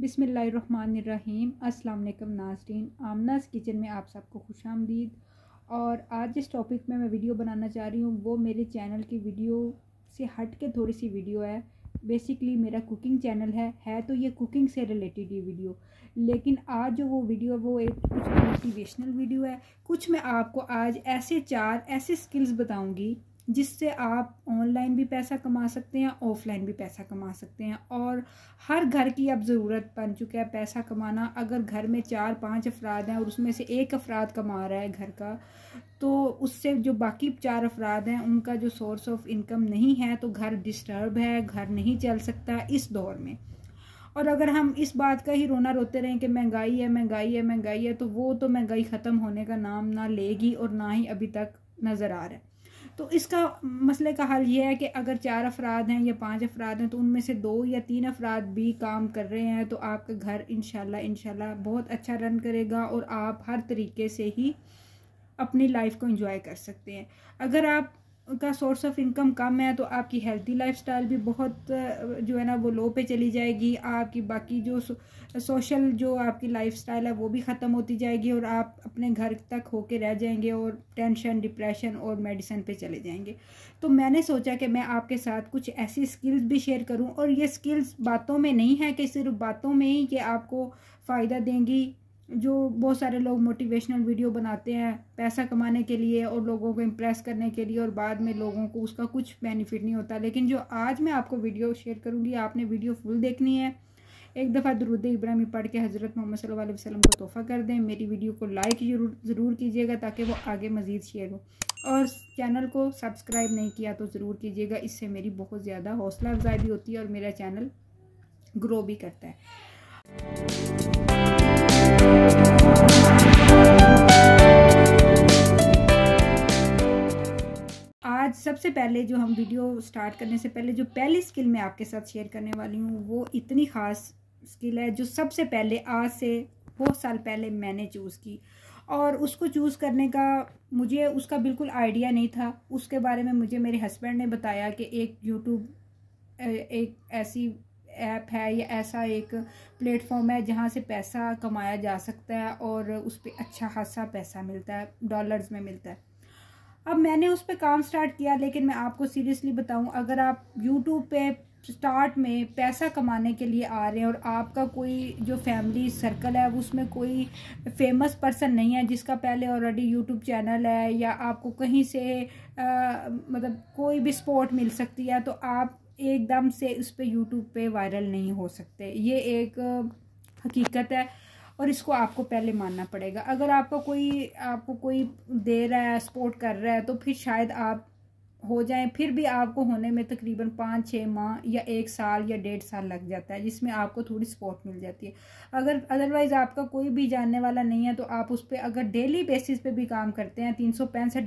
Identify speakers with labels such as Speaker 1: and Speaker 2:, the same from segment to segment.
Speaker 1: बिसमीम अल्लाम नाजरीन आमनास किचन में आप सबको खुश आमदीद और आज जिस टॉपिक में मैं वीडियो बनाना चाह रही हूँ वो मेरे चैनल की वीडियो से हट के थोड़ी सी वीडियो है बेसिकली मेरा कुकिंग चैनल है है तो ये कुकिंग से रिलेटेड ये वीडियो लेकिन आज जो वो वीडियो है वो एक कुछ मोटिवेशनल वीडियो है कुछ मैं आपको आज ऐसे चार ऐसे स्किल्स बताऊँगी जिससे आप ऑनलाइन भी पैसा कमा सकते हैं ऑफलाइन भी पैसा कमा सकते हैं और हर घर की अब ज़रूरत बन चुका है पैसा कमाना अगर घर में चार पांच अफराद हैं और उसमें से एक अफराद कमा रहा है घर का तो उससे जो बाकी चार अफराद हैं उनका जो सोर्स ऑफ इनकम नहीं है तो घर डिस्टर्ब है घर नहीं चल सकता इस दौर में और अगर हम इस बात का ही रोना रोते रहें कि महंगाई है महंगाई है महंगाई है तो वो तो महंगाई ख़त्म होने का नाम ना लेगी और ना ही अभी तक नज़र आ रहा है तो इसका मसले का हल ये है कि अगर चार अफराद हैं या पांच अफराद हैं तो उनमें से दो या तीन अफराद भी काम कर रहे हैं तो आपका घर इनशाला इनशाला बहुत अच्छा रन करेगा और आप हर तरीके से ही अपनी लाइफ को इंजॉय कर सकते हैं अगर आप का सोर्स ऑफ इनकम कम है तो आपकी हेल्थी लाइफस्टाइल भी बहुत जो है ना वो लो पे चली जाएगी आपकी बाकी जो सो, सोशल जो आपकी लाइफस्टाइल है वो भी ख़त्म होती जाएगी और आप अपने घर तक होके रह जाएंगे और टेंशन डिप्रेशन और मेडिसिन पे चले जाएंगे तो मैंने सोचा कि मैं आपके साथ कुछ ऐसी स्किल्स भी शेयर करूँ और ये स्किल्स बातों में नहीं है कि सिर्फ बातों में ही कि आपको फ़ायदा देंगी जो बहुत सारे लोग मोटिवेशनल वीडियो बनाते हैं पैसा कमाने के लिए और लोगों को इम्प्रेस करने के लिए और बाद में लोगों को उसका कुछ बेनिफिट नहीं होता लेकिन जो आज मैं आपको वीडियो शेयर करूँगी आपने वीडियो फुल देखनी है एक दफ़ा दरुद इब्राहिमी पढ़ के हज़रत मोहम्मद सल्ला वसलम को तोहफ़ा कर दें मेरी वीडियो को लाइक जरूर ज़रूर कीजिएगा ताकि वो आगे मज़ीद शेयर हो और चैनल को सब्सक्राइब नहीं किया तो ज़रूर कीजिएगा इससे मेरी बहुत ज़्यादा हौसला अफजाई भी होती है और मेरा चैनल ग्रो भी करता है आज सबसे पहले जो हम वीडियो स्टार्ट करने से पहले जो पहली स्किल मैं आपके साथ शेयर करने वाली हूँ वो इतनी ख़ास स्किल है जो सबसे पहले आज से बहुत साल पहले मैंने चूज़ की और उसको चूज़ करने का मुझे उसका बिल्कुल आइडिया नहीं था उसके बारे में मुझे मेरे हस्बैंड ने बताया कि एक यूट्यूब एक ऐसी ऐप है या ऐसा एक प्लेटफॉर्म है जहाँ से पैसा कमाया जा सकता है और उस पर अच्छा खासा पैसा मिलता है डॉलर्स में मिलता है अब मैंने उस पर काम स्टार्ट किया लेकिन मैं आपको सीरियसली बताऊँ अगर आप यूट्यूब पे स्टार्ट में पैसा कमाने के लिए आ रहे हैं और आपका कोई जो फैमिली सर्कल है उसमें कोई फेमस पर्सन नहीं है जिसका पहले ऑलरेडी यूट्यूब चैनल है या आपको कहीं से आ, मतलब कोई भी सपोर्ट मिल सकती है तो आप एकदम से उस पर यूट्यूब पे वायरल नहीं हो सकते ये एक हकीकत है और इसको आपको पहले मानना पड़ेगा अगर आपका कोई आपको कोई दे रहा है सपोर्ट कर रहा है तो फिर शायद आप हो जाएं फिर भी आपको होने में तकरीबन पाँच छः माह या एक साल या डेढ़ साल लग जाता है जिसमें आपको थोड़ी सपोर्ट मिल जाती है अगर अदरवाइज़ आपका कोई भी जानने वाला नहीं है तो आप उस पर अगर डेली बेसिस पे भी काम करते हैं तीन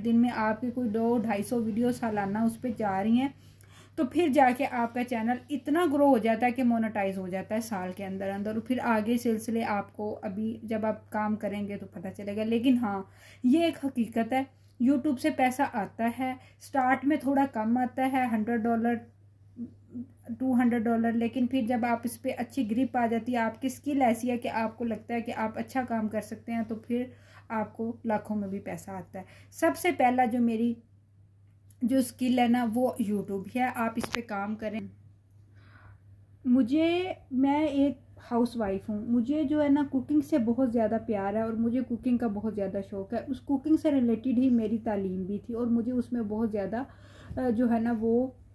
Speaker 1: दिन में आपकी कोई दो ढाई सौ वीडियो सालाना उस पर जा रही हैं तो फिर जाके आपका चैनल इतना ग्रो हो जाता है कि मोनेटाइज हो जाता है साल के अंदर अंदर और फिर आगे सिलसिले आपको अभी जब आप काम करेंगे तो पता चलेगा लेकिन हाँ ये एक हकीकत है यूट्यूब से पैसा आता है स्टार्ट में थोड़ा कम आता है hundred dollar two hundred dollar लेकिन फिर जब आप इस पर अच्छी ग्रिप आ जाती है आपकी स्किल ऐसी है कि आपको लगता है कि आप अच्छा काम कर सकते हैं तो फिर आपको लाखों में भी पैसा आता है सबसे पहला जो मेरी जो स्किल है ना वो यूट्यूब है आप इस पर काम करें मुझे मैं एक हाउस वाइफ हूँ मुझे जो है ना कुकिंग से बहुत ज़्यादा प्यार है और मुझे कुकिंग का बहुत ज़्यादा शौक़ है उस कुकिंग से रिलेटेड ही मेरी तालीम भी थी और मुझे उसमें बहुत ज़्यादा जो है ना वो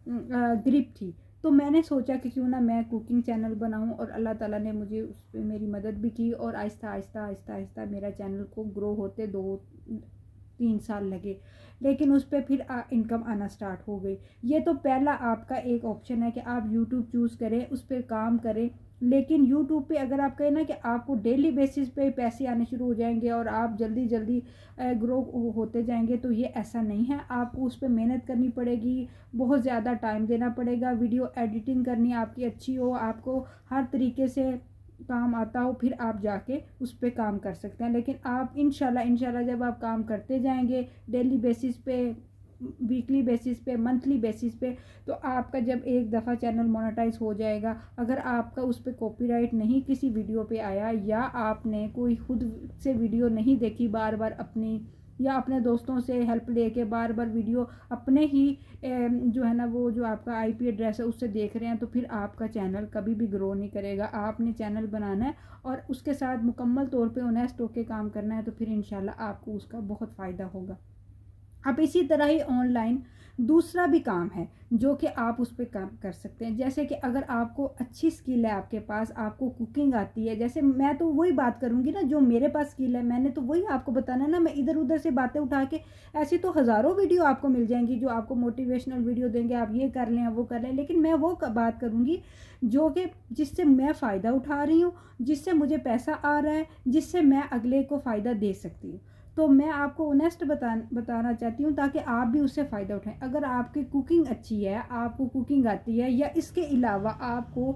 Speaker 1: ग्रिप थी तो मैंने सोचा कि क्यों ना मैं कुकिंग चैनल बनाऊं और अल्लाह ताला ने मुझे उस पर मेरी मदद भी की और आहिस्ता आहिस्ता आहिस्ता आहिस्ता मेरा चैनल को ग्रो होते दो तीन साल लगे लेकिन उस पर फिर आ, इनकम आना स्टार्ट हो गई ये तो पहला आपका एक ऑप्शन है कि आप यूट्यूब चूज़ करें उस पर काम करें लेकिन यूट्यूब पे अगर आप कहें ना कि आपको डेली बेसिस पे पैसे आने शुरू हो जाएंगे और आप जल्दी जल्दी ग्रो होते जाएंगे तो ये ऐसा नहीं है आपको उस पर मेहनत करनी पड़ेगी बहुत ज़्यादा टाइम देना पड़ेगा वीडियो एडिटिंग करनी आपकी अच्छी हो आपको हर तरीके से काम आता हो फिर आप जाके उस पर काम कर सकते हैं लेकिन आप इन इंशाल्लाह जब आप काम करते जाएंगे डेली बेसिस पे वीकली बेसिस पे मंथली बेसिस पे तो आपका जब एक दफ़ा चैनल मोनेटाइज हो जाएगा अगर आपका उस पर कॉपी नहीं किसी वीडियो पे आया या आपने कोई खुद से वीडियो नहीं देखी बार बार अपनी या अपने दोस्तों से हेल्प ले के बार बार वीडियो अपने ही जो है ना वो जो आपका आईपी एड्रेस है उससे देख रहे हैं तो फिर आपका चैनल कभी भी ग्रो नहीं करेगा आपने चैनल बनाना है और उसके साथ मुकम्मल तौर पे स्टोक के काम करना है तो फिर इन आपको उसका बहुत फ़ायदा होगा अब इसी तरह ही ऑनलाइन दूसरा भी काम है जो कि आप उस पर काम कर सकते हैं जैसे कि अगर आपको अच्छी स्किल है आपके पास आपको कुकिंग आती है जैसे मैं तो वही बात करूँगी ना जो मेरे पास स्किल है मैंने तो वही आपको बताना ना मैं इधर उधर से बातें उठा के ऐसी तो हज़ारों वीडियो आपको मिल जाएंगी जो आपको मोटिवेशनल वीडियो देंगे आप ये कर लें वो कर लें लेकिन मैं वो बात करूँगी जो कि जिससे मैं फ़ायदा उठा रही हूँ जिससे मुझे पैसा आ रहा है जिससे मैं अगले को फ़ायदा दे सकती हूँ तो मैं आपको ओनेस्ट बता बताना चाहती हूँ ताकि आप भी उससे फ़ायदा उठाएं अगर आपकी कुकिंग अच्छी है आपको कुकिंग आती है या इसके अलावा आपको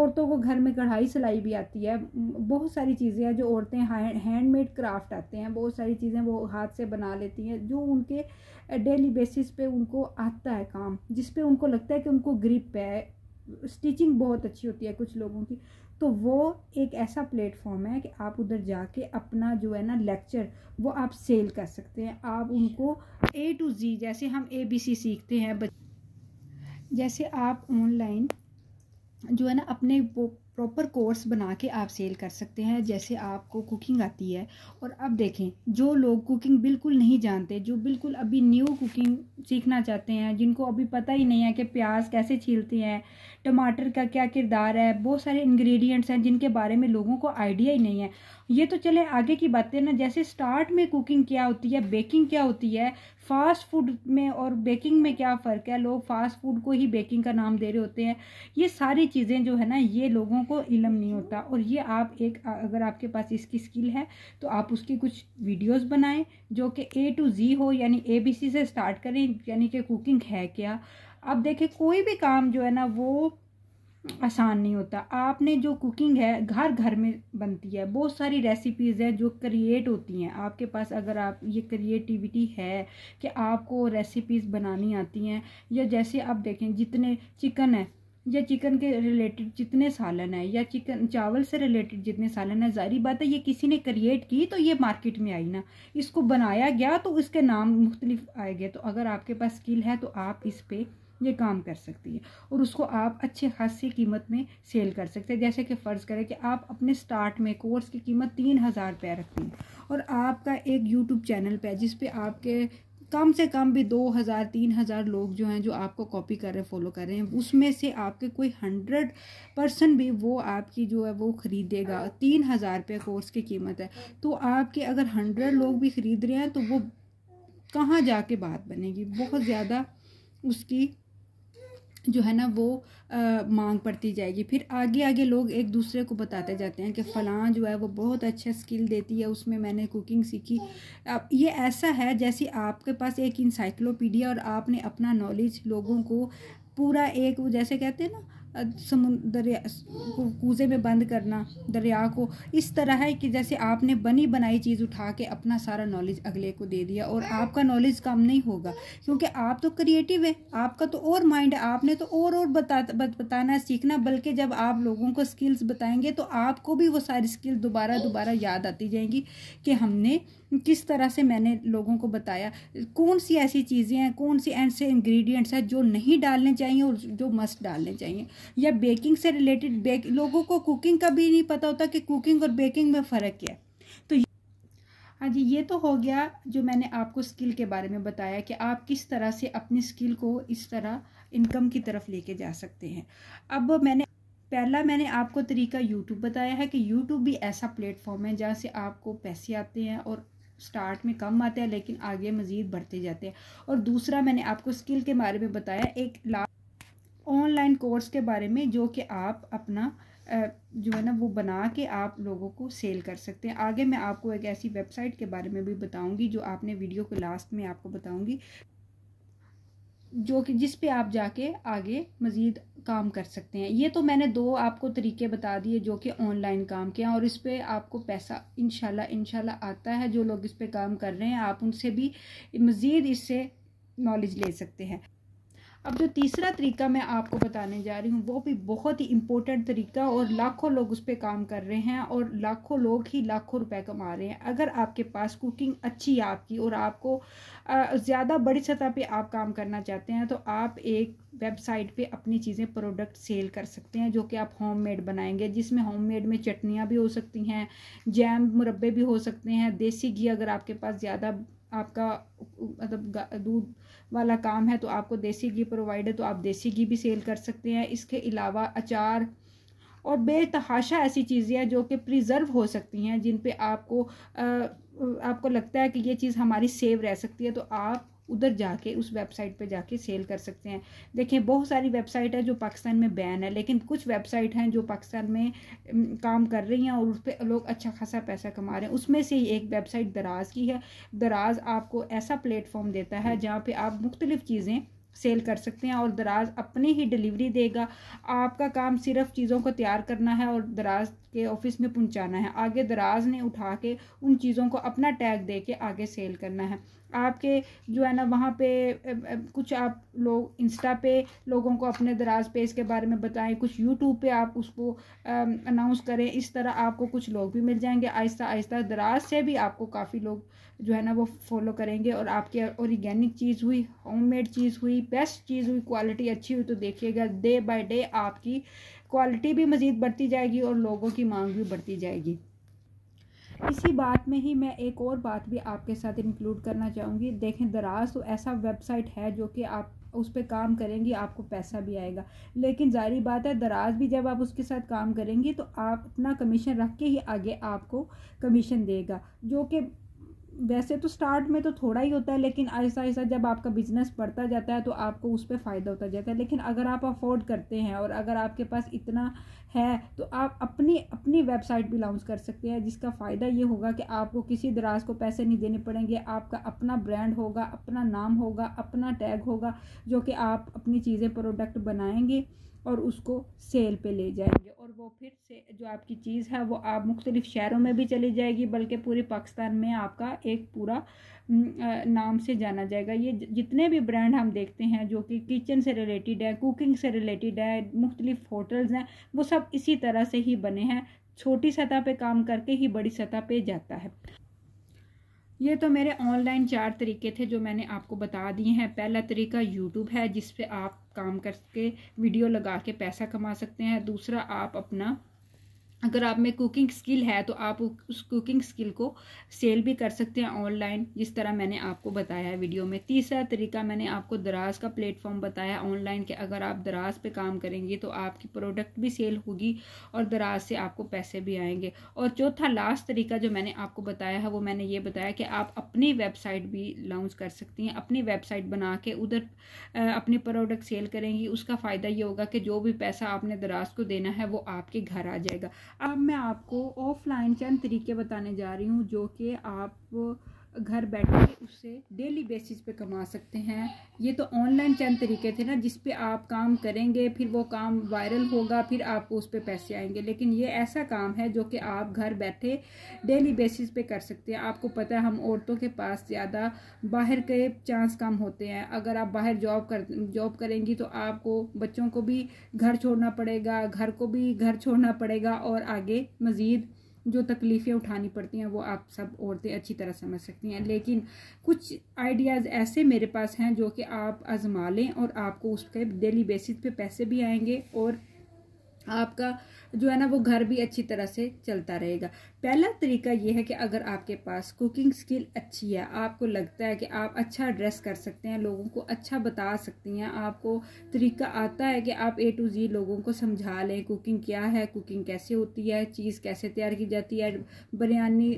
Speaker 1: औरतों को घर में कढ़ाई सिलाई भी आती है बहुत सारी चीज़ें हैं जो औरतें हैंडमेड क्राफ्ट आते हैं बहुत सारी चीज़ें वो हाथ से बना लेती हैं जो उनके डेली बेसिस पे उनको आता है काम जिस पे उनको लगता है कि उनको ग्रिप है स्टिचिंग बहुत अच्छी होती है कुछ लोगों की तो वो एक ऐसा प्लेटफॉर्म है कि आप उधर जाके अपना जो है ना लेक्चर वो आप सेल कर सकते हैं आप उनको ए टू जी जैसे हम ए बी सी सीखते हैं जैसे आप ऑनलाइन जो है ना अपने वो प्रॉपर कोर्स बना के आप सेल कर सकते हैं जैसे आपको कुकिंग आती है और अब देखें जो लोग कुकिंग बिल्कुल नहीं जानते जो बिल्कुल अभी न्यू कुकिंग सीखना चाहते हैं जिनको अभी पता ही नहीं है कि प्याज कैसे छीलते हैं टमाटर का क्या किरदार है बहुत सारे इंग्रेडिएंट्स हैं जिनके बारे में लोगों को आइडिया ही नहीं है ये तो चले आगे की बातें ना जैसे स्टार्ट में कुकिंग क्या होती है बेकिंग क्या होती है फास्ट फूड में और बेकिंग में क्या फ़र्क है लोग फास्ट फूड को ही बेकिंग का नाम दे रहे होते हैं ये सारी चीज़ें जो है ना ये लोगों को इलम नहीं होता और ये आप एक अगर आपके पास इसकी स्किल है तो आप उसकी कुछ वीडियोस बनाएं जो कि ए टू जी हो यानी ए बी सी से स्टार्ट करें यानी कि कुकिंग है क्या अब देखें कोई भी काम जो है ना वो आसान नहीं होता आपने जो कुकिंग है घर घर में बनती है बहुत सारी रेसिपीज़ हैं जो क्रिएट होती हैं आपके पास अगर आप ये क्रिएटिविटी है कि आपको रेसिपीज़ बनानी आती हैं या जैसे आप देखें जितने चिकन है या चिकन के रिलेटेड जितने सालन है या चिकन चावल से रिलेटेड जितने सालन है जारी बात है ये किसी ने क्रिएट की तो ये मार्केट में आई ना इसको बनाया गया तो इसके नाम मुख्तलिफ आए गए तो अगर आपके पास स्किल है तो आप इस पर ये काम कर सकती है और उसको आप अच्छे खासी कीमत में सेल कर सकते हैं जैसे कि फ़र्ज़ करें कि आप अपने स्टार्ट में कोर्स की कीमत तीन हज़ार रुपये रखती हैं और आपका एक यूट्यूब चैनल पे जिस पे आपके कम से कम भी दो हज़ार तीन हज़ार लोग जो हैं जो आपको कॉपी कर रहे हैं फॉलो कर रहे हैं उसमें से आपके कोई हंड्रेड परसेंट भी वो आपकी जो है वो ख़रीदेगा तीन हज़ार रुपये कोर्स की कीमत है तो आपके अगर हंड्रेड लोग भी ख़रीद रहे हैं तो वो कहाँ जाके बात बनेगी बहुत ज़्यादा उसकी जो है ना वो आ, मांग पड़ती जाएगी फिर आगे आगे लोग एक दूसरे को बताते जाते हैं कि फ़लाँ जो है वो बहुत अच्छा स्किल देती है उसमें मैंने कुकिंग सीखी अब ये ऐसा है जैसे आपके पास एक इंसाइक्लोपीडिया और आपने अपना नॉलेज लोगों को पूरा एक जैसे कहते हैं ना समुद्र दरिया को कूजे में बंद करना दरिया को इस तरह है कि जैसे आपने बनी बनाई चीज़ उठा के अपना सारा नॉलेज अगले को दे दिया और आपका नॉलेज कम नहीं होगा क्योंकि आप तो क्रिएटिव है आपका तो और माइंड है आपने तो और और बता बत, बताना सीखना बल्कि जब आप लोगों को स्किल्स बताएंगे तो आपको भी वो सारी स्किल दोबारा दोबारा याद आती जाएंगी कि हमने किस तरह से मैंने लोगों को बताया कौन सी ऐसी चीज़ें हैं कौन सी ऐसे इंग्रेडिएंट्स हैं जो नहीं डालने चाहिए और जो मस्ट डालने चाहिए या बेकिंग से रिलेटेड बेक लोगों को कुकिंग का भी नहीं पता होता कि कुकिंग और बेकिंग में फ़र्क क्या है तो हाँ जी ये तो हो गया जो मैंने आपको स्किल के बारे में बताया कि आप किस तरह से अपनी स्किल को इस तरह इनकम की तरफ लेके जा सकते हैं अब मैंने पहला मैंने आपको तरीका यूट्यूब बताया है कि यूट्यूब भी ऐसा प्लेटफॉर्म है जहाँ से आपको पैसे आते हैं और स्टार्ट में कम आते हैं लेकिन आगे मज़ीद बढ़ते जाते हैं और दूसरा मैंने आपको स्किल के बारे में बताया एक ला ऑनलाइन कोर्स के बारे में जो कि आप अपना जो है ना वो बना के आप लोगों को सेल कर सकते हैं आगे मैं आपको एक ऐसी वेबसाइट के बारे में भी बताऊंगी जो आपने वीडियो को लास्ट में आपको बताऊंगी जो कि जिस पे आप जाके आगे मज़ीद काम कर सकते हैं ये तो मैंने दो आपको तरीके बता दिए जो कि ऑनलाइन काम के हैं और इस पर आपको पैसा इन इनशाला आता है जो लोग इस पर काम कर रहे हैं आप उनसे भी मज़ीद इससे नॉलेज ले सकते हैं अब जो तीसरा तरीका मैं आपको बताने जा रही हूँ वो भी बहुत ही इम्पोर्टेंट तरीका और लाखों लोग उस पर काम कर रहे हैं और लाखों लोग ही लाखों रुपए कमा रहे हैं अगर आपके पास कुकिंग अच्छी है आपकी और आपको ज़्यादा बड़ी सतह पे आप काम करना चाहते हैं तो आप एक वेबसाइट पे अपनी चीज़ें प्रोडक्ट सेल कर सकते हैं जो कि आप होममेड बनाएंगे जिसमें होममेड में चटनियाँ भी हो सकती हैं जैम मुरब्बे भी हो सकते हैं देसी घी अगर आपके पास ज़्यादा आपका मतलब दूध वाला काम है तो आपको देसी घी प्रोवाइड है तो आप देसी घी भी सेल कर सकते हैं इसके अलावा अचार और बेतहाशा ऐसी चीज़ें हैं जो कि प्रिजर्व हो सकती हैं जिन पे आपको आ, आपको लगता है कि ये चीज़ हमारी सेव रह सकती है तो आप उधर जाके उस वेबसाइट पे जाके सेल कर सकते हैं देखें बहुत सारी वेबसाइट है जो पाकिस्तान में बैन है लेकिन कुछ वेबसाइट हैं जो पाकिस्तान में काम कर रही हैं और उस पर लोग अच्छा खासा पैसा कमा रहे हैं उसमें से ही एक वेबसाइट दराज की है दराज आपको ऐसा प्लेटफॉर्म देता है जहाँ पर आप मुख्तलिफ़ चीज़ें सेल कर सकते हैं और दराज अपनी ही डिलीवरी देगा आपका काम सिर्फ चीज़ों को तैयार करना है और दराज के ऑफिस में पहुंचाना है आगे दराज ने उठा के उन चीज़ों को अपना टैग दे के आगे सेल करना है आपके जो है ना वहाँ पे कुछ आप लोग इंस्टा पे लोगों को अपने दराज पेज के बारे में बताएं कुछ यूट्यूब पे आप उसको अनाउंस करें इस तरह आपको कुछ लोग भी मिल जाएंगे आहिस्ता आहिस्ता दराज से भी आपको काफ़ी लोग जो है ना वो फॉलो करेंगे और आपके ऑर्गेनिक चीज़ हुई होममेड चीज़ हुई बेस्ट चीज़ हुई क्वालिटी अच्छी हुई तो देखिएगा डे बाय डे आपकी क्वालिटी भी मज़ीद बढ़ती जाएगी और लोगों की मांग भी बढ़ती जाएगी इसी बात में ही मैं एक और बात भी आपके साथ इंक्लूड करना चाहूँगी देखें दराज तो ऐसा वेबसाइट है जो कि आप उस पर काम करेंगी आपको पैसा भी आएगा लेकिन जारी बात है दराज भी जब आप उसके साथ काम करेंगी तो आप अपना कमीशन रख के ही आगे आपको कमीशन देगा जो कि वैसे तो स्टार्ट में तो थोड़ा ही होता है लेकिन ऐसा ऐसा जब आपका बिजनेस बढ़ता जाता है तो आपको उस पर फ़ायदा होता जाता है लेकिन अगर आप अफोर्ड करते हैं और अगर आपके पास इतना है तो आप अपनी अपनी वेबसाइट भी लॉन्च कर सकते हैं जिसका फ़ायदा ये होगा कि आपको किसी दराज को पैसे नहीं देने पड़ेंगे आपका अपना ब्रांड होगा अपना नाम होगा अपना टैग होगा जो कि आप अपनी चीज़ें प्रोडक्ट बनाएंगे और उसको सेल पे ले जाएंगे और वो फिर से जो आपकी चीज़ है वो आप मुख्तलिफ शहरों में भी चली जाएगी बल्कि पूरे पाकिस्तान में आपका एक पूरा नाम से जाना जाएगा ये जितने भी ब्रांड हम देखते हैं जो कि किचन से रिलेटेड है कुकिंग से रिलेटेड है मुख्तलिफ होटल्स हैं वो सब इसी तरह से ही बने हैं छोटी सतह पे काम करके ही बड़ी सतह पे जाता है ये तो मेरे ऑनलाइन चार तरीके थे जो मैंने आपको बता दिए हैं पहला तरीका यूट्यूब है जिस पे आप काम करके वीडियो लगा के पैसा कमा सकते हैं दूसरा आप अपना अगर आप में कुकिंग स्किल है तो आप उस कुकिंग स्किल को सेल भी कर सकते हैं ऑनलाइन जिस तरह मैंने आपको बताया है वीडियो में तीसरा तरीका मैंने आपको दराज का प्लेटफॉर्म बताया ऑनलाइन के अगर आप दराज पे काम करेंगे तो आपकी प्रोडक्ट भी सेल होगी और दराज से आपको पैसे भी आएंगे और चौथा लास्ट तरीका जो मैंने आपको बताया है वो मैंने ये बताया कि आप अपनी वेबसाइट भी लॉन्च कर सकती हैं अपनी वेबसाइट बना के उधर अपने प्रोडक्ट सेल करेंगी उसका फ़ायदा ये होगा कि जो भी पैसा आपने दराज को देना है वो आपके घर आ जाएगा अब मैं आपको ऑफलाइन चंद तरीके बताने जा रही हूँ जो कि आप घर बैठे उससे डेली बेसिस पे कमा सकते हैं ये तो ऑनलाइन चंद तरीके थे ना जिस पे आप काम करेंगे फिर वो काम वायरल होगा फिर आपको उस पर पैसे आएंगे लेकिन ये ऐसा काम है जो कि आप घर बैठे डेली बेसिस पे कर सकते हैं आपको पता है हम औरतों के पास ज़्यादा बाहर के चांस कम होते हैं अगर आप बाहर जॉब कर जॉब करेंगी तो आपको बच्चों को भी घर छोड़ना पड़ेगा घर को भी घर छोड़ना पड़ेगा और आगे मज़ीद जो तकलीफ़ें उठानी पड़ती हैं वो आप सब औरतें अच्छी तरह समझ सकती हैं लेकिन कुछ आइडियाज़ ऐसे मेरे पास हैं जो कि आप आजमा लें और आपको उसके डेली बेसिस पे पैसे भी आएंगे और आपका जो है ना वो घर भी अच्छी तरह से चलता रहेगा पहला तरीका ये है कि अगर आपके पास कुकिंग स्किल अच्छी है आपको लगता है कि आप अच्छा ड्रेस कर सकते हैं लोगों को अच्छा बता सकती हैं आपको तरीका आता है कि आप ए टू जी लोगों को समझा लें कुकिंग क्या है कुकिंग कैसे होती है चीज़ कैसे तैयार की जाती है बिरयानी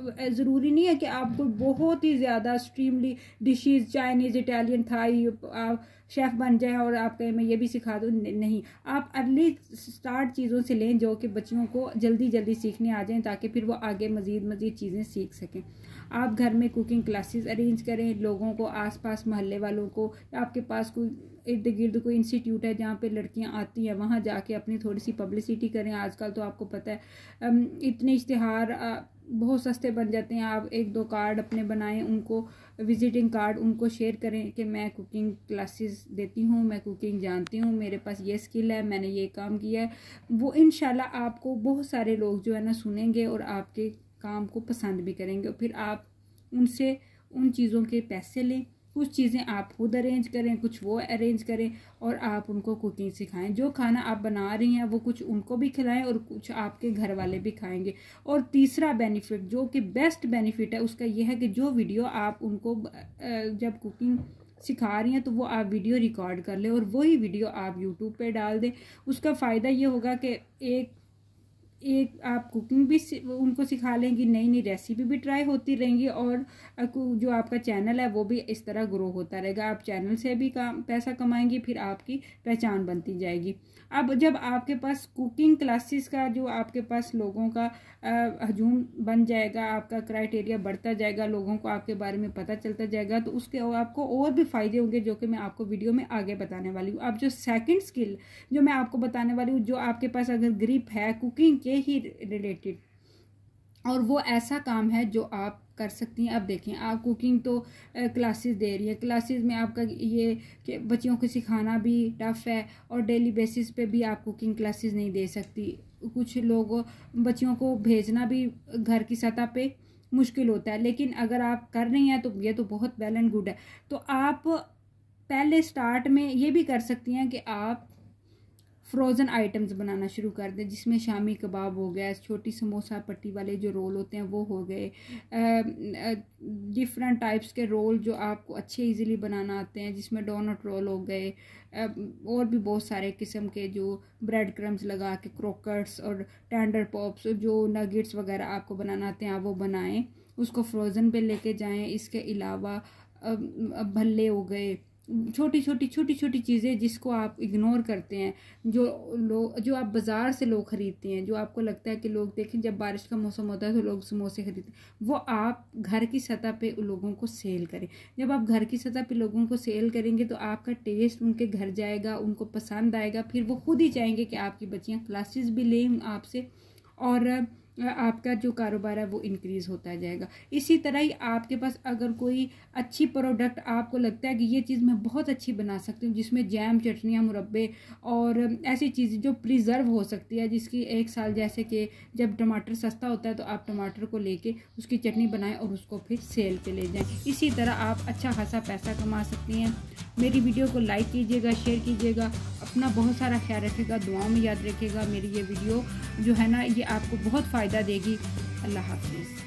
Speaker 1: ज़रूरी नहीं है कि आपको बहुत ही ज़्यादा स्ट्रीमली डिशेज़ चाइनीज़ इटालियन थाई आप शेफ़ बन जाएं और आप कहें मैं ये भी सिखा दूँ नहीं आप अर्ली स्टार्ट चीज़ों से लें जो कि बच्चों को जल्दी जल्दी सीखने आ जाएं ताकि फिर वो आगे मज़ीद मज़ीद चीज़ें सीख सकें आप घर में कुकिंग क्लासेस अरेंज करें लोगों को आसपास मोहल्ले वालों को आपके पास कोई इर्द गिर्द कोई इंस्टीट्यूट है जहाँ पे लड़कियाँ आती हैं वहाँ जाके अपनी थोड़ी सी पब्लिसिटी करें आजकल तो आपको पता है इतने इश्तहार बहुत सस्ते बन जाते हैं आप एक दो कार्ड अपने बनाएं उनको विजिटिंग कार्ड उनको शेयर करें कि मैं कुकिंग क्लासेस देती हूँ मैं कुकिंग जानती हूँ मेरे पास ये स्किल है मैंने ये काम किया है वो इन आपको बहुत सारे लोग जो है ना सुनेंगे और आपके काम को पसंद भी करेंगे और फिर आप उनसे उन चीज़ों के पैसे लें कुछ चीज़ें आप खुद अरेंज करें कुछ वो अरेंज करें और आप उनको कुकिंग सिखाएं जो खाना आप बना रही हैं वो कुछ उनको भी खिलाएं और कुछ आपके घर वाले भी खाएंगे और तीसरा बेनिफिट जो कि बेस्ट बेनिफिट है उसका यह है कि जो वीडियो आप उनको जब कुकिंग सिखा रही हैं तो वो आप वीडियो रिकॉर्ड कर लें और वही वीडियो आप यूट्यूब पर डाल दें उसका फ़ायदा ये होगा कि एक एक आप कुकिंग भी उनको सिखा लेंगी नई नई रेसिपी भी ट्राई होती रहेंगी और जो आपका चैनल है वो भी इस तरह ग्रो होता रहेगा आप चैनल से भी काम पैसा कमाएंगी फिर आपकी पहचान बनती जाएगी अब जब आपके पास कुकिंग क्लासेस का जो आपके पास लोगों का हजूम बन जाएगा आपका क्राइटेरिया बढ़ता जाएगा लोगों को आपके बारे में पता चलता जाएगा तो उसके और आपको और भी फ़ायदे होंगे जो कि मैं आपको वीडियो में आगे बताने वाली हूँ अब जो सेकेंड स्किल जो मैं आपको बताने वाली हूँ जो आपके पास अगर ग्रिप है कुकिंग के से ही रिलेटेड और वो ऐसा काम है जो आप कर सकती हैं अब देखें आप कुकिंग तो क्लासेस दे रही है क्लासेस में आपका ये कि बच्चियों को सिखाना भी टफ है और डेली बेसिस पे भी आप कुकिंग क्लासेस नहीं दे सकती कुछ लोग बच्चियों को भेजना भी घर की सतह पे मुश्किल होता है लेकिन अगर आप कर रही हैं तो ये तो बहुत वेल एंड गुड है तो आप पहले स्टार्ट में ये भी कर सकती हैं कि आप फ्रोज़न आइटम्स बनाना शुरू कर दें जिसमें शामी कबाब हो गया छोटी समोसा पट्टी वाले जो रोल होते हैं वो हो गए डिफरेंट टाइप्स के रोल जो आपको अच्छे इजीली बनाना आते हैं जिसमें डोनट रोल हो गए और भी बहुत सारे किस्म के जो ब्रेड क्रम्स लगा के क्रोकर्स और टेंडर पॉप्स जो नगेट्स वगैरह आपको बनाना आते हैं आप वो बनाएँ उसको फ्रोज़न पर लेके जाएँ इसके अलावा भल्ले हो गए छोटी छोटी छोटी छोटी चीज़ें जिसको आप इग्नोर करते हैं जो लोग जो आप बाज़ार से लोग ख़रीदते हैं जो आपको लगता है कि लोग देखें जब बारिश का मौसम होता है तो लोग समोसे खरीदते हैं वो आप घर की सतह पे लोगों को सेल करें जब आप घर की सतह पे लोगों को सेल करेंगे तो आपका टेस्ट उनके घर जाएगा उनको पसंद आएगा फिर वो खुद ही चाहेंगे कि आपकी बच्चियाँ क्लासेस भी लें आपसे और आपका जो कारोबार है वो इंक्रीज़ होता जाएगा इसी तरह ही आपके पास अगर कोई अच्छी प्रोडक्ट आपको लगता है कि ये चीज़ मैं बहुत अच्छी बना सकती हूँ जिसमें जैम चटनियाँ मुरबे और ऐसी चीज़ें जो प्रिजर्व हो सकती है जिसकी एक साल जैसे कि जब टमाटर सस्ता होता है तो आप टमाटर को लेके उसकी चटनी बनाएं और उसको फिर सेल पर ले जाएँ इसी तरह आप अच्छा खासा पैसा कमा सकती हैं मेरी वीडियो को लाइक कीजिएगा शेयर कीजिएगा अपना बहुत सारा ख्याल रखेगा दुआओं में याद रखेगा मेरी ये वीडियो जो है ना ये आपको बहुत फ़ायदा फ़ायदा देगी अल्लाह हाफिज़